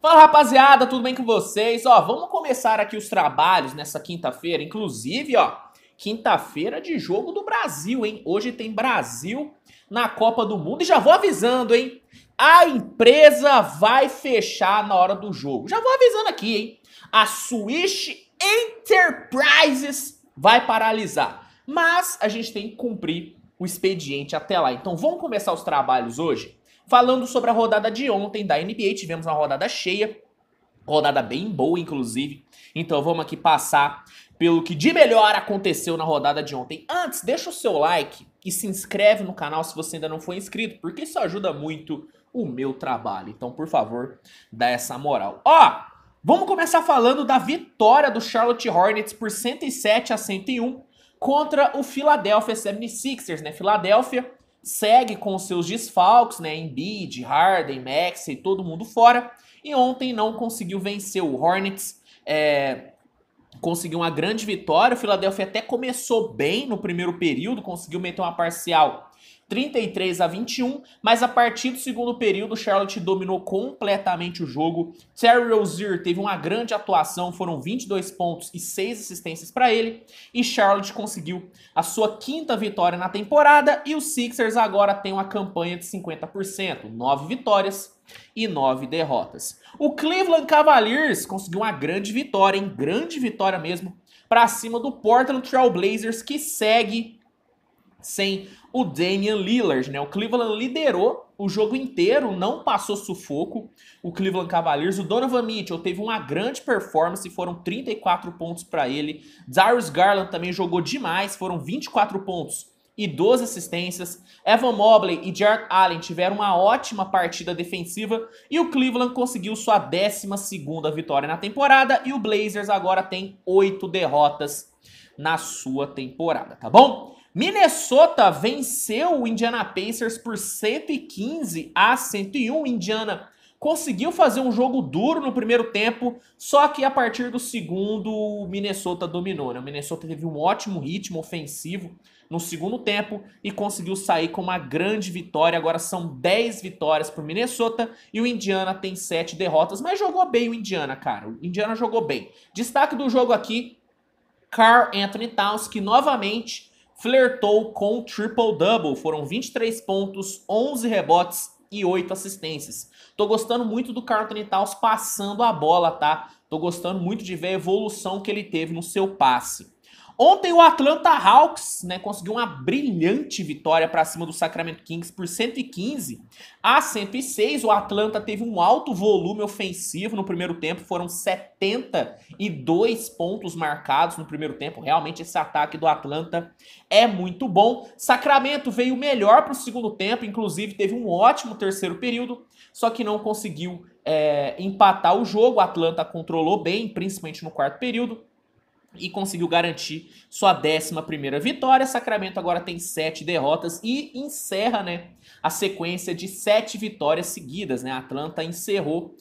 Fala rapaziada, tudo bem com vocês? Ó, vamos começar aqui os trabalhos nessa quinta-feira, inclusive, ó, quinta-feira de jogo do Brasil, hein? Hoje tem Brasil na Copa do Mundo e já vou avisando, hein? A empresa vai fechar na hora do jogo. Já vou avisando aqui, hein? A Swiss Enterprises vai paralisar, mas a gente tem que cumprir o expediente até lá. Então vamos começar os trabalhos hoje Falando sobre a rodada de ontem da NBA, tivemos uma rodada cheia, rodada bem boa, inclusive. Então vamos aqui passar pelo que de melhor aconteceu na rodada de ontem. Antes, deixa o seu like e se inscreve no canal se você ainda não for inscrito, porque isso ajuda muito o meu trabalho. Então, por favor, dá essa moral. Ó, vamos começar falando da vitória do Charlotte Hornets por 107 a 101 contra o Philadelphia 76ers, né? Filadélfia segue com seus desfalques, né? Embiid, Harden, Maxey, todo mundo fora. E ontem não conseguiu vencer o Hornets. É, conseguiu uma grande vitória. O Philadelphia até começou bem no primeiro período, conseguiu meter uma parcial 33 a 21, mas a partir do segundo período, Charlotte dominou completamente o jogo. Terry Rozier teve uma grande atuação, foram 22 pontos e 6 assistências para ele, e Charlotte conseguiu a sua quinta vitória na temporada, e os Sixers agora têm uma campanha de 50%, 9 vitórias e 9 derrotas. O Cleveland Cavaliers conseguiu uma grande vitória, hein? Grande vitória mesmo, para cima do Portland Trail Blazers, que segue sem o Damian Lillard, né? O Cleveland liderou o jogo inteiro, não passou sufoco o Cleveland Cavaliers. O Donovan Mitchell teve uma grande performance, foram 34 pontos para ele. Darius Garland também jogou demais, foram 24 pontos e 12 assistências. Evan Mobley e Jared Allen tiveram uma ótima partida defensiva e o Cleveland conseguiu sua 12ª vitória na temporada e o Blazers agora tem 8 derrotas na sua temporada, tá bom? Minnesota venceu o Indiana Pacers por 115 a 101. Indiana conseguiu fazer um jogo duro no primeiro tempo, só que a partir do segundo o Minnesota dominou. Né? O Minnesota teve um ótimo ritmo ofensivo no segundo tempo e conseguiu sair com uma grande vitória. Agora são 10 vitórias para o Minnesota e o Indiana tem 7 derrotas, mas jogou bem o Indiana, cara. O Indiana jogou bem. Destaque do jogo aqui, Carl Anthony Towns, que novamente flertou com triple-double. Foram 23 pontos, 11 rebotes e 8 assistências. Tô gostando muito do Carlton Towns passando a bola, tá? Tô gostando muito de ver a evolução que ele teve no seu passe. Ontem o Atlanta Hawks né, conseguiu uma brilhante vitória para cima do Sacramento Kings por 115 a 106. O Atlanta teve um alto volume ofensivo no primeiro tempo, foram 72 pontos marcados no primeiro tempo. Realmente esse ataque do Atlanta é muito bom. Sacramento veio melhor para o segundo tempo, inclusive teve um ótimo terceiro período, só que não conseguiu é, empatar o jogo. O Atlanta controlou bem, principalmente no quarto período e conseguiu garantir sua 11 vitória. Sacramento agora tem sete derrotas e encerra né, a sequência de sete vitórias seguidas. Né? A Atlanta encerrou uh,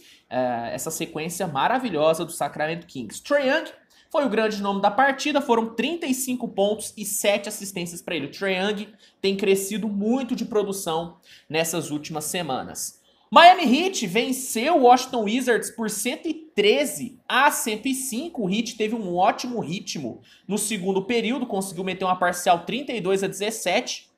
essa sequência maravilhosa do Sacramento Kings. Trae Young foi o grande nome da partida, foram 35 pontos e 7 assistências para ele. O Trae Young tem crescido muito de produção nessas últimas semanas. Miami Heat venceu o Washington Wizards por 113 a 105. O Heat teve um ótimo ritmo no segundo período, conseguiu meter uma parcial 32 a 17.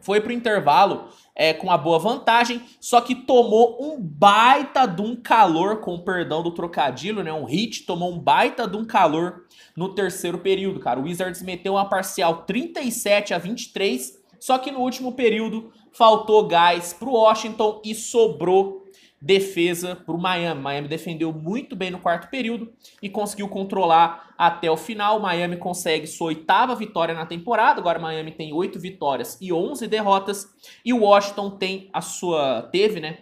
Foi para o intervalo é, com a boa vantagem, só que tomou um baita de um calor, com o perdão do trocadilho, né? Um hit tomou um baita de um calor no terceiro período, cara. O Wizards meteu uma parcial 37 a 23 só que no último período faltou gás para o Washington e sobrou defesa para o Miami. Miami defendeu muito bem no quarto período e conseguiu controlar até o final. Miami consegue sua oitava vitória na temporada. Agora Miami tem oito vitórias e onze derrotas e o Washington tem a sua teve, né,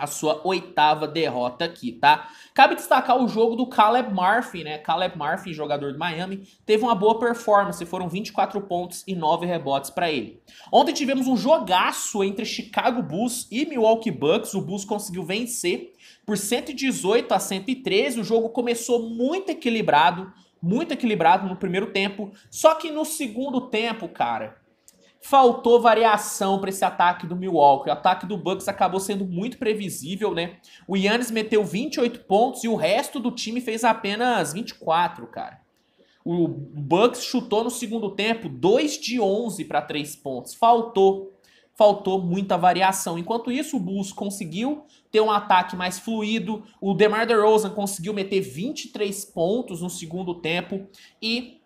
a sua oitava derrota aqui, tá? Cabe destacar o jogo do Caleb Murphy, né? Caleb Murphy, jogador do Miami, teve uma boa performance, foram 24 pontos e 9 rebotes para ele. Ontem tivemos um jogaço entre Chicago Bulls e Milwaukee Bucks, o Bulls conseguiu vencer por 118 a 113, o jogo começou muito equilibrado, muito equilibrado no primeiro tempo, só que no segundo tempo, cara, faltou variação para esse ataque do Milwaukee. O ataque do Bucks acabou sendo muito previsível, né? O Yannis meteu 28 pontos e o resto do time fez apenas 24, cara. O Bucks chutou no segundo tempo 2 de 11 para 3 pontos. Faltou faltou muita variação. Enquanto isso, o Bulls conseguiu ter um ataque mais fluido, o DeMar DeRozan conseguiu meter 23 pontos no segundo tempo e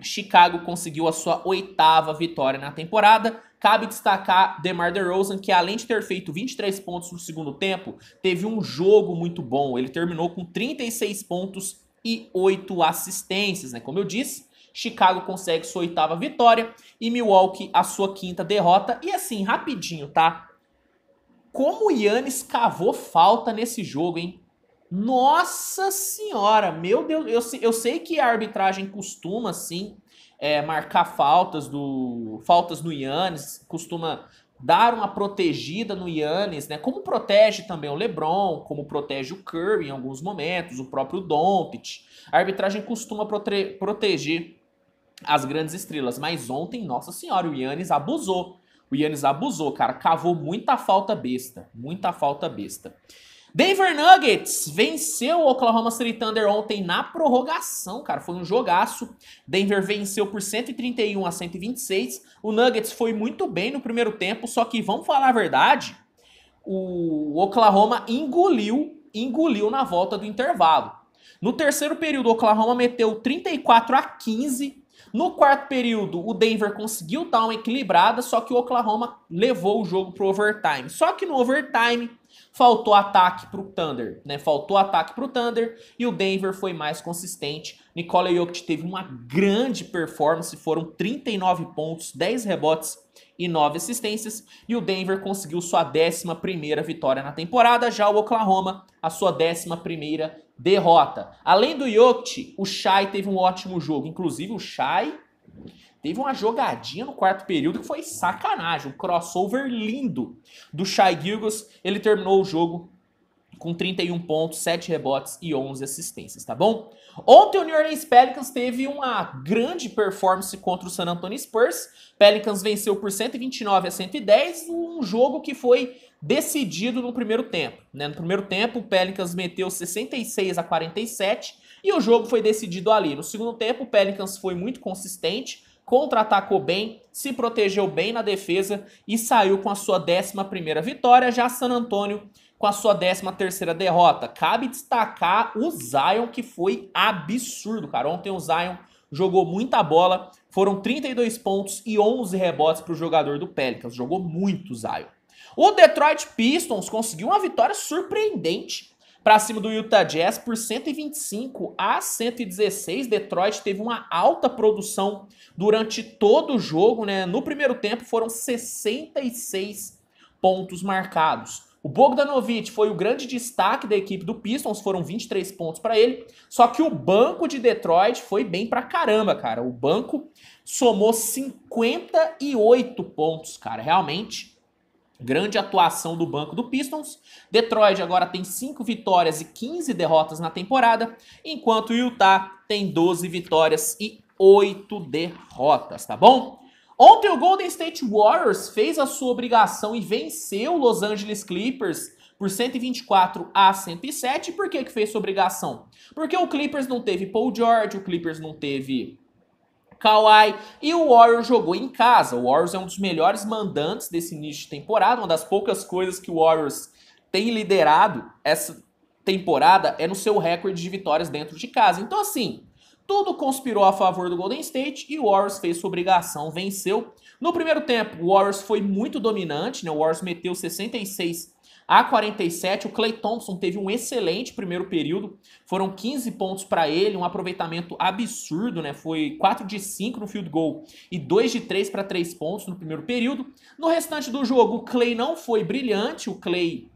Chicago conseguiu a sua oitava vitória na temporada. Cabe destacar DeMar DeRozan, que além de ter feito 23 pontos no segundo tempo, teve um jogo muito bom. Ele terminou com 36 pontos e 8 assistências, né? Como eu disse, Chicago consegue sua oitava vitória e Milwaukee a sua quinta derrota. E assim, rapidinho, tá? Como o Yannis cavou falta nesse jogo, hein? Nossa senhora, meu Deus, eu, eu sei que a arbitragem costuma, assim, é, marcar faltas do faltas no Yannis, costuma dar uma protegida no Yannis, né? Como protege também o LeBron, como protege o Curry em alguns momentos, o próprio Dompit. A arbitragem costuma prote proteger as grandes estrelas, mas ontem, nossa senhora, o Yannis abusou. O Yannis abusou, cara, cavou muita falta besta, muita falta besta. Denver Nuggets venceu o Oklahoma City Thunder ontem na prorrogação, cara. Foi um jogaço. Denver venceu por 131 a 126. O Nuggets foi muito bem no primeiro tempo, só que vamos falar a verdade, o Oklahoma engoliu, engoliu na volta do intervalo. No terceiro período, o Oklahoma meteu 34 a 15. No quarto período, o Denver conseguiu dar uma equilibrada, só que o Oklahoma levou o jogo o overtime. Só que no overtime, faltou ataque para o Thunder, né? Faltou ataque para o Thunder e o Denver foi mais consistente. Nikola Jokic teve uma grande performance, foram 39 pontos, 10 rebotes e 9 assistências, e o Denver conseguiu sua 11ª vitória na temporada, já o Oklahoma a sua 11ª derrota. Além do Jokic, o Shai teve um ótimo jogo, inclusive o Shai Teve uma jogadinha no quarto período que foi sacanagem. Um crossover lindo do Shai Gilgos. Ele terminou o jogo com 31 pontos, 7 rebotes e 11 assistências, tá bom? Ontem o New Orleans Pelicans teve uma grande performance contra o San Antonio Spurs. Pelicans venceu por 129 a 110, um jogo que foi decidido no primeiro tempo. Né? No primeiro tempo, o Pelicans meteu 66 a 47 e o jogo foi decidido ali. No segundo tempo, o Pelicans foi muito consistente, contra-atacou bem, se protegeu bem na defesa e saiu com a sua 11 vitória, já San Antônio com a sua 13 derrota. Cabe destacar o Zion que foi absurdo, cara. Ontem o Zion jogou muita bola, foram 32 pontos e 11 rebotes para o jogador do Pelicans. Jogou muito Zion. O Detroit Pistons conseguiu uma vitória surpreendente para cima do Utah Jazz por 125 a 116. Detroit teve uma alta produção durante todo o jogo, né? No primeiro tempo foram 66 pontos marcados. O Bogdanovich foi o grande destaque da equipe do Pistons, foram 23 pontos para ele. Só que o banco de Detroit foi bem para caramba, cara. O banco somou 58 pontos, cara. Realmente Grande atuação do banco do Pistons. Detroit agora tem 5 vitórias e 15 derrotas na temporada, enquanto Utah tem 12 vitórias e 8 derrotas, tá bom? Ontem o Golden State Warriors fez a sua obrigação e venceu o Los Angeles Clippers por 124 a 107. Por que que fez sua obrigação? Porque o Clippers não teve Paul George, o Clippers não teve Kawhi. E o Warriors jogou em casa. O Warriors é um dos melhores mandantes desse início de temporada. Uma das poucas coisas que o Warriors tem liderado essa temporada é no seu recorde de vitórias dentro de casa. Então, assim, tudo conspirou a favor do Golden State e o Warriors fez sua obrigação, venceu. No primeiro tempo, o Warriors foi muito dominante, né? O Warriors meteu 66 a 47, o Clay Thompson teve um excelente primeiro período, foram 15 pontos para ele, um aproveitamento absurdo, né? Foi 4 de 5 no field goal e 2 de 3 para 3 pontos no primeiro período. No restante do jogo, o Clay não foi brilhante, o Clay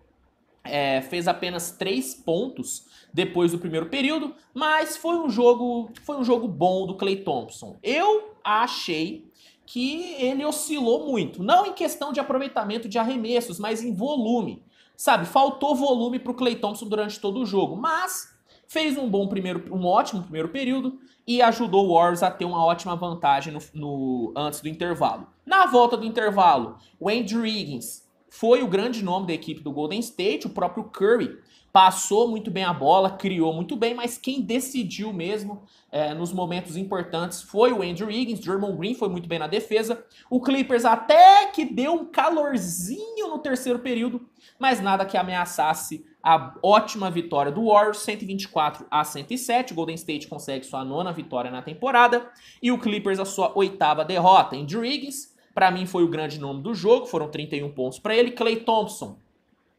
é, fez apenas 3 pontos depois do primeiro período, mas foi um jogo, foi um jogo bom do Clay Thompson. Eu achei que ele oscilou muito, não em questão de aproveitamento de arremessos, mas em volume. Sabe, faltou volume para o Clay Thompson durante todo o jogo, mas fez um bom primeiro, um ótimo primeiro período e ajudou o Warriors a ter uma ótima vantagem no, no antes do intervalo. Na volta do intervalo, o Andrew Higgins foi o grande nome da equipe do Golden State, o próprio Curry passou muito bem a bola, criou muito bem, mas quem decidiu mesmo é, nos momentos importantes foi o Andrew Higgins, German Green foi muito bem na defesa, o Clippers até que deu um calorzinho no terceiro período, mas nada que ameaçasse a ótima vitória do Warriors, 124 a 107. Golden State consegue sua nona vitória na temporada e o Clippers a sua oitava derrota. Andrew Higgins, para mim, foi o grande nome do jogo, foram 31 pontos para ele. Clay Thompson,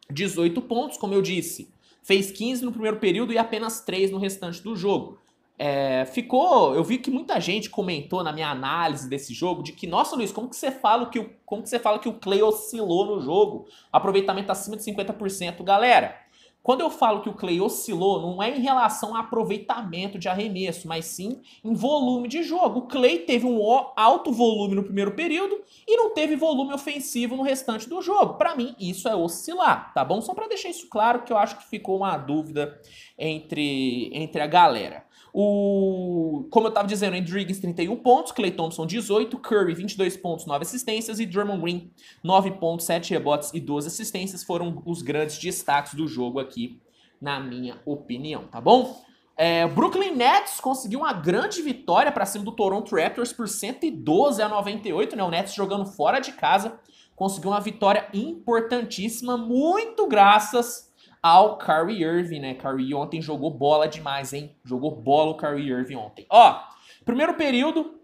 18 pontos, como eu disse, fez 15 no primeiro período e apenas 3 no restante do jogo. É, ficou. Eu vi que muita gente comentou na minha análise desse jogo de que, nossa, Luiz, como que você fala que o, como que você fala que o Clay oscilou no jogo? Aproveitamento acima de 50%, galera. Quando eu falo que o Clay oscilou, não é em relação a aproveitamento de arremesso, mas sim em volume de jogo. O Clay teve um alto volume no primeiro período e não teve volume ofensivo no restante do jogo. Para mim, isso é oscilar, tá bom? Só para deixar isso claro, que eu acho que ficou uma dúvida entre, entre a galera. O, como eu estava dizendo, Andrew Higgins 31 pontos, Clay Thompson 18, Curry 22 pontos, 9 assistências e Drummond Green 9 pontos, 7 rebotes e 12 assistências foram os grandes destaques do jogo aqui, na minha opinião, tá bom? É, Brooklyn Nets conseguiu uma grande vitória para cima do Toronto Raptors por 112 a 98, né? O Nets jogando fora de casa conseguiu uma vitória importantíssima, muito graças ao Kyrie Irving, né? Kyrie ontem jogou bola demais, hein? Jogou bola o Kyrie Irving ontem. Ó, primeiro período,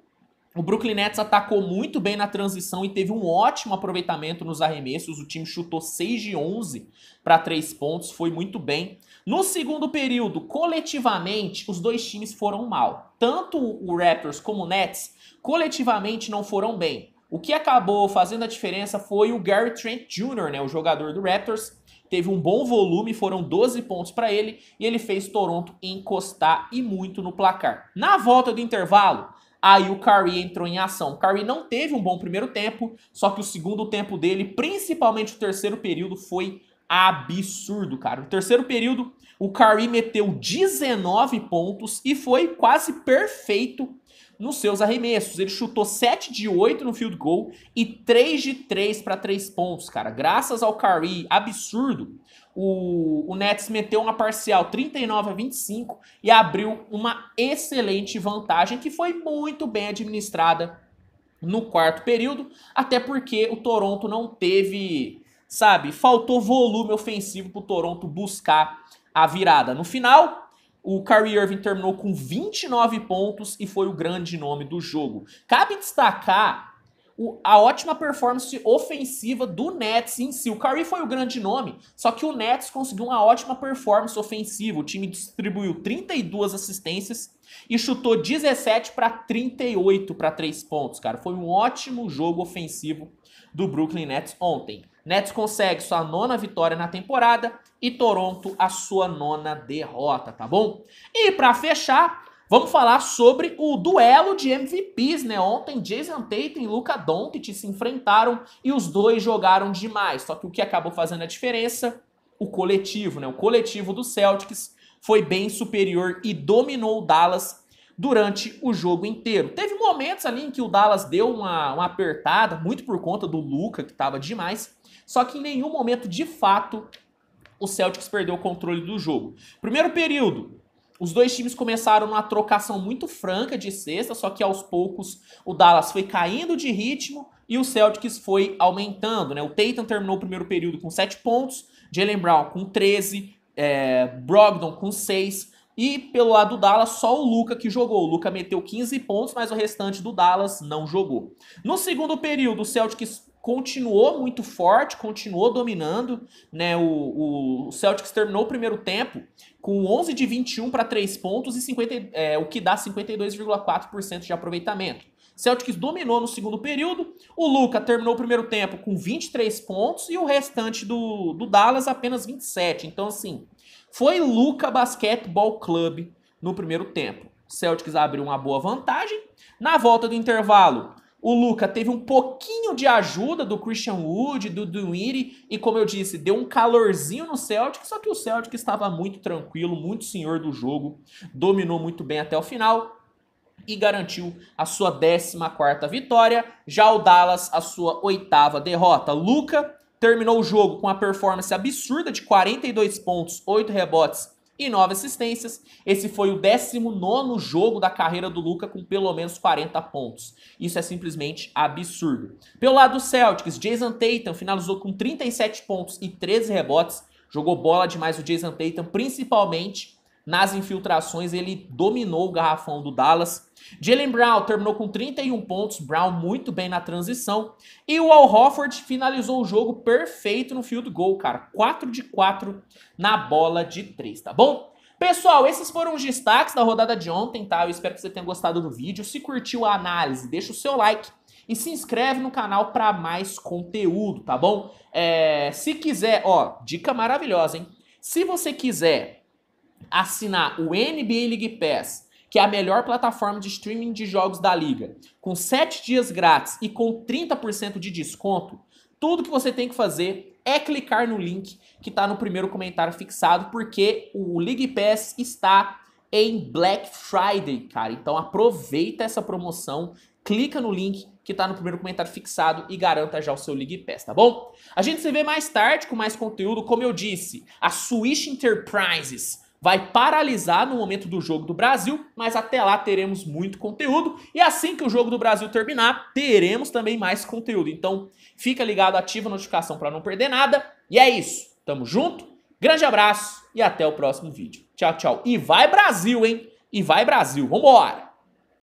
o Brooklyn Nets atacou muito bem na transição e teve um ótimo aproveitamento nos arremessos. O time chutou 6 de 11 para 3 pontos, foi muito bem. No segundo período, coletivamente, os dois times foram mal. Tanto o Raptors como o Nets coletivamente não foram bem. O que acabou fazendo a diferença foi o Gary Trent Jr., né, o jogador do Raptors, teve um bom volume, foram 12 pontos para ele e ele fez Toronto encostar e muito no placar. Na volta do intervalo, aí o Curry entrou em ação. O Curry não teve um bom primeiro tempo, só que o segundo tempo dele, principalmente o terceiro período, foi absurdo, cara. No terceiro período, o Curry meteu 19 pontos e foi quase perfeito nos seus arremessos. Ele chutou 7 de 8 no field goal e 3 de 3 para 3 pontos, cara. Graças ao Curry absurdo, o, o Nets meteu uma parcial 39 a 25 e abriu uma excelente vantagem que foi muito bem administrada no quarto período, até porque o Toronto não teve, sabe, faltou volume ofensivo para o Toronto buscar a virada. No final, o Kyrie Irving terminou com 29 pontos e foi o grande nome do jogo. Cabe destacar a ótima performance ofensiva do Nets em si. O Curry foi o grande nome, só que o Nets conseguiu uma ótima performance ofensiva. O time distribuiu 32 assistências e chutou 17 para 38 para 3 pontos, cara. Foi um ótimo jogo ofensivo do Brooklyn Nets ontem. Nets consegue sua nona vitória na temporada e Toronto a sua nona derrota, tá bom? E para fechar, vamos falar sobre o duelo de MVPs, né? Ontem Jason Tatum e Luca Doncic se enfrentaram e os dois jogaram demais. Só que o que acabou fazendo a diferença, o coletivo, né? O coletivo do Celtics foi bem superior e dominou o Dallas durante o jogo inteiro. Teve momentos ali em que o Dallas deu uma, uma apertada, muito por conta do Luca, que estava demais, só que em nenhum momento, de fato, o Celtics perdeu o controle do jogo. Primeiro período, os dois times começaram numa trocação muito franca de sexta, só que aos poucos o Dallas foi caindo de ritmo e o Celtics foi aumentando. Né? O Tatum terminou o primeiro período com 7 pontos, Jalen Brown com 13, é, Brogdon com 6. E pelo lado do Dallas, só o Luca que jogou. O Luca meteu 15 pontos, mas o restante do Dallas não jogou. No segundo período, o Celtics continuou muito forte, continuou dominando, né? O, o Celtics terminou o primeiro tempo com 11 de 21 para 3 pontos e 50, é, o que dá 52,4% de aproveitamento. Celtics dominou no segundo período, o Luca terminou o primeiro tempo com 23 pontos e o restante do, do Dallas apenas 27. Então, assim, foi Luca Basketball Club no primeiro tempo. Celtics abriu uma boa vantagem. Na volta do intervalo, o Luca teve um pouquinho de ajuda do Christian Wood, do Duiri, e como eu disse, deu um calorzinho no Celtic, só que o Celtic estava muito tranquilo, muito senhor do jogo, dominou muito bem até o final e garantiu a sua 14ª vitória, já o Dallas a sua oitava derrota. Luca terminou o jogo com uma performance absurda de 42 pontos, 8 rebotes e 9 assistências. Esse foi o 19 jogo da carreira do Luca com pelo menos 40 pontos. Isso é simplesmente absurdo. Pelo lado do Celtics, Jason Tatum finalizou com 37 pontos e 13 rebotes. Jogou bola demais o Jason Tatum, principalmente nas infiltrações. Ele dominou o garrafão do Dallas. Jalen Brown terminou com 31 pontos, Brown muito bem na transição. E o Al Hofford finalizou o jogo perfeito no field goal, cara. 4 de 4 na bola de 3, tá bom? Pessoal, esses foram os destaques da rodada de ontem, tá? Eu espero que você tenha gostado do vídeo. Se curtiu a análise, deixa o seu like e se inscreve no canal para mais conteúdo, tá bom? É, se quiser, ó, dica maravilhosa, hein? Se você quiser assinar o NBA League Pass que é a melhor plataforma de streaming de jogos da liga, com 7 dias grátis e com 30% de desconto, tudo que você tem que fazer é clicar no link que está no primeiro comentário fixado, porque o League Pass está em Black Friday, cara. Então aproveita essa promoção, clica no link que está no primeiro comentário fixado e garanta já o seu League Pass, tá bom? A gente se vê mais tarde com mais conteúdo, como eu disse, a Switch Enterprises vai paralisar no momento do Jogo do Brasil, mas até lá teremos muito conteúdo. E assim que o Jogo do Brasil terminar, teremos também mais conteúdo. Então fica ligado, ativa a notificação para não perder nada. E é isso. Tamo junto. Grande abraço e até o próximo vídeo. Tchau, tchau. E vai Brasil, hein? E vai Brasil. Vambora!